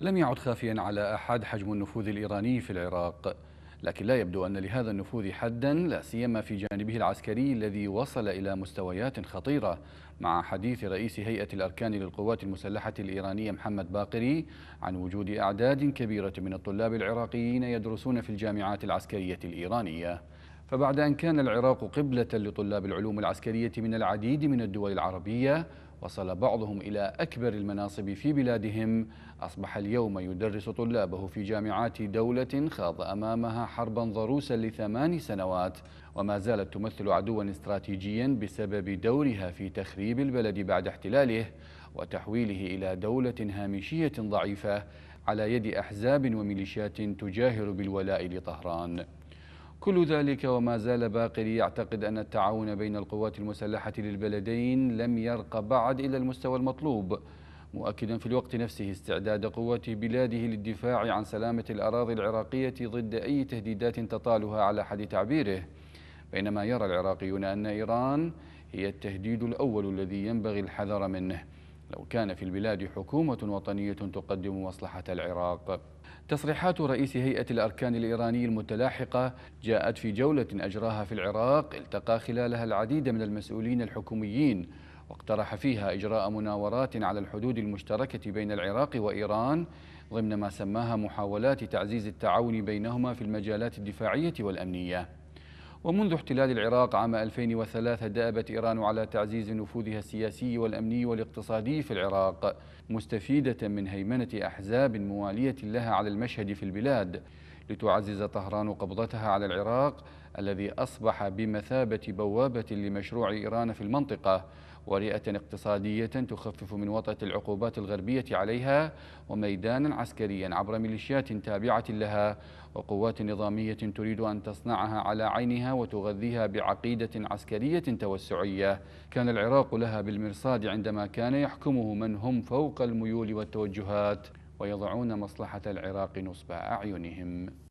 لم يعد خافيا على أحد حجم النفوذ الإيراني في العراق لكن لا يبدو أن لهذا النفوذ حدا لا سيما في جانبه العسكري الذي وصل إلى مستويات خطيرة مع حديث رئيس هيئة الأركان للقوات المسلحة الإيرانية محمد باقري عن وجود أعداد كبيرة من الطلاب العراقيين يدرسون في الجامعات العسكرية الإيرانية فبعد أن كان العراق قبلة لطلاب العلوم العسكرية من العديد من الدول العربية وصل بعضهم إلى أكبر المناصب في بلادهم أصبح اليوم يدرس طلابه في جامعات دولة خاض أمامها حربا ضروسا لثمان سنوات وما زالت تمثل عدوا استراتيجيا بسبب دورها في تخريب البلد بعد احتلاله وتحويله إلى دولة هامشية ضعيفة على يد أحزاب وميليشيات تجاهر بالولاء لطهران كل ذلك وما زال باقري يعتقد أن التعاون بين القوات المسلحة للبلدين لم يرق بعد إلى المستوى المطلوب مؤكدا في الوقت نفسه استعداد قوات بلاده للدفاع عن سلامة الأراضي العراقية ضد أي تهديدات تطالها على حد تعبيره بينما يرى العراقيون أن إيران هي التهديد الأول الذي ينبغي الحذر منه لو كان في البلاد حكومة وطنية تقدم مصلحة العراق تصريحات رئيس هيئة الأركان الإيراني المتلاحقة جاءت في جولة أجراها في العراق التقى خلالها العديد من المسؤولين الحكوميين واقترح فيها إجراء مناورات على الحدود المشتركة بين العراق وإيران ضمن ما سماها محاولات تعزيز التعاون بينهما في المجالات الدفاعية والأمنية ومنذ احتلال العراق عام 2003 دأبت إيران على تعزيز نفوذها السياسي والأمني والاقتصادي في العراق مستفيدة من هيمنة أحزاب موالية لها على المشهد في البلاد لتعزز طهران قبضتها على العراق الذي أصبح بمثابة بوابة لمشروع إيران في المنطقة ورئة اقتصادية تخفف من وطأة العقوبات الغربية عليها وميدانا عسكريا عبر ميليشيات تابعة لها وقوات نظامية تريد أن تصنعها على عينها وتغذيها بعقيدة عسكرية توسعية كان العراق لها بالمرصاد عندما كان يحكمه من هم فوق الميول والتوجهات ويضعون مصلحة العراق نصب أعينهم